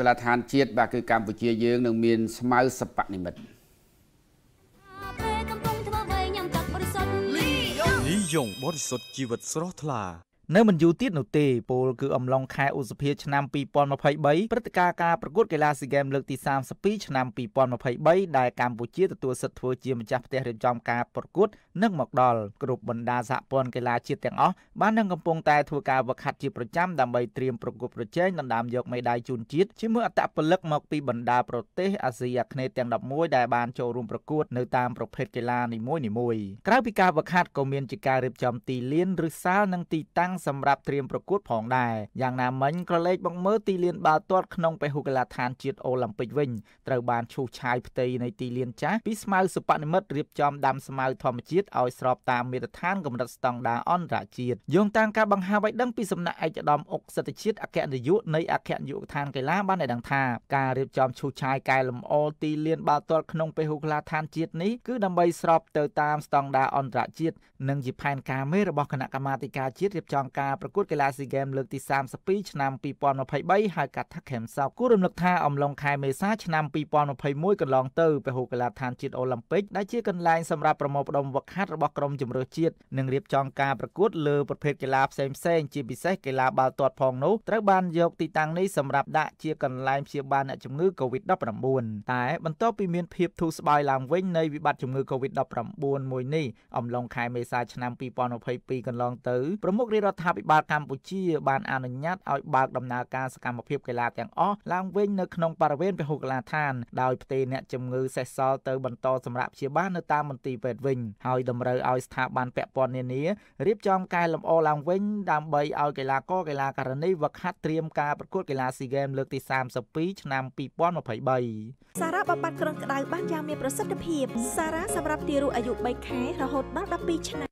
គលាឋានជាតិបាទគឺកម្ពុជាយើងនឹងមានស្មៅសពនិមិត្តលីយ៉ុងបរិសុទ្ធជីវិតស្រស់ថ្លានៅមិនយូរទៀតនោះទេ ពលគឺអំឡុងខែឧសភាឆ្នាំ2023ព្រឹត្តិការណ៍ការប្រកួតកីឡាស៊ីហ្គេមលើកទី32ឆ្នាំ2023ដែលកម្ពុជាទទួលសិទ្ធិធ្វើជាម្ចាស់ផ្ទះរៀបចំការប្រកួតនឹងមកដល់គ្រប់បណ្ដាសហព័ន្ធកីឡាជាតិទាំងអស់បាននឹងកំពុងតែធ្វើការវឹកហាត់ជាប្រចាំដើម្បីត្រៀមប្រកួតប្រជែងដណ្ដើមយកមេដាយជូនជាតិជាមួយអត្តពលិកមកពីបណ្ដាប្រទេសអាស៊ីអាគ្នេយ៍ទាំង11ដែលបានចូលរួមប្រកួតនៅតាមប្រភេទកីឡានីមួយៗក្រៅពីការវឹកហាត់ក៏មានជាការរៀបចំទីលានឬសាលនិងទីតាំងសម្រាប់ត្រៀមប្រកួត ផងដែរយ៉ាងណាមិញក៏លេខបងមើលទីលានបាល់ទាត់ក្នុងពហុកីឡដ្ឋានជាតិអូឡ িম্প ិកវិញត្រូវបានឈូសឆាយផ្ទៃនៃទីលានចាស់ពីស្មៅសុបនិមិត្តរៀបចំដាំស្មៅធម្មជាតិឲ្យស្របតាមមាតដ្ឋានកម្រិតស្តង់ដារអន្តរជាតិយោងតាមការបង្ហាញឲ្យដឹងពីសំណាក់ឯកឧត្តមអុកសិទ្ធជាតិអគ្គនាយកនៃអគ្គនាយកដ្ឋានកីឡាបានឲ្យដឹងថាការរៀបចំឈូសឆាយកែលម្អទីលានបាល់ទាត់ក្នុងពហុកីឡដ្ឋានជាតិនេះគឺដើម្បីស្របទៅតាមស្តង់ដារអន្តរជាតិនិងជាផែនការមេរបស់គណៈកម្មាធិការជាតិរៀបចំង់ការប្រកួតកីឡាស៊ីហ្គេមលើកទី32ឆ្នាំ2023ហៅកាត់ថាខេមសោគូរំលឹកថាអំឡុងខែមេសាឆ្នាំ2021កន្លងទៅពហុកីឡដ្ឋានជាតិអូឡ িম্প ពិកដែលជាកន្លែងសម្រាប់ប្រមូលផ្ដុំវឹកហាត់របស់ក្រុមជម្រើសជាតិនិងរៀបចំការប្រកួតលើប្រភេទកីឡាផ្សេងៗជាពិសេសកីឡាបាល់ទាត់ផងនោះត្រូវបានយកទីតាំងនេះសម្រាប់ដាក់ជាកន្លែងព្យាបាលអ្នកជំងឺ Covid-19 តែបន្ទាប់ពីមានភាពធូរស្បើយឡើងវិញនៃវិបត្តិជំងឺ Covid-19 មួយនេះអំឡុងខែមេសាឆ្នាំ2022កន្លងទៅប្រមុខរាជរដ្ឋារដ្ឋាភិបាលកម្ពុជាបានអនុញ្ញាតឲ្យបើកដំណើរការសកម្មភាពកីឡាទាំងអស់ឡើងវិញនៅក្នុងបរិវេណពហុកីឡាដ្ឋានដោយផ្ទេរអ្នកជំងឺសេសសល់ទៅបន្តសម្រាប់ព្យាបាលនៅតាមមន្ទីរពេទ្យវិញហើយតម្រូវឲ្យស្ថាប័នពាក់ព័ន្ធនានារៀបចំកែលម្អឡើងវិញ ដើម្បីឲ្យកីឡាករកីឡាករនីវឹកហាត់ត្រៀមការប្រកួតកីឡា SEA Games លើកទី32ឆ្នាំ2023សារ៉ាបំបត្តិគ្រុនក្តៅបានយ៉ាងមានប្រសិទ្ធភាពសារ៉ាសម្រាប់ទារកអាយុ3ខែរហូតដល់12ឆ្នាំ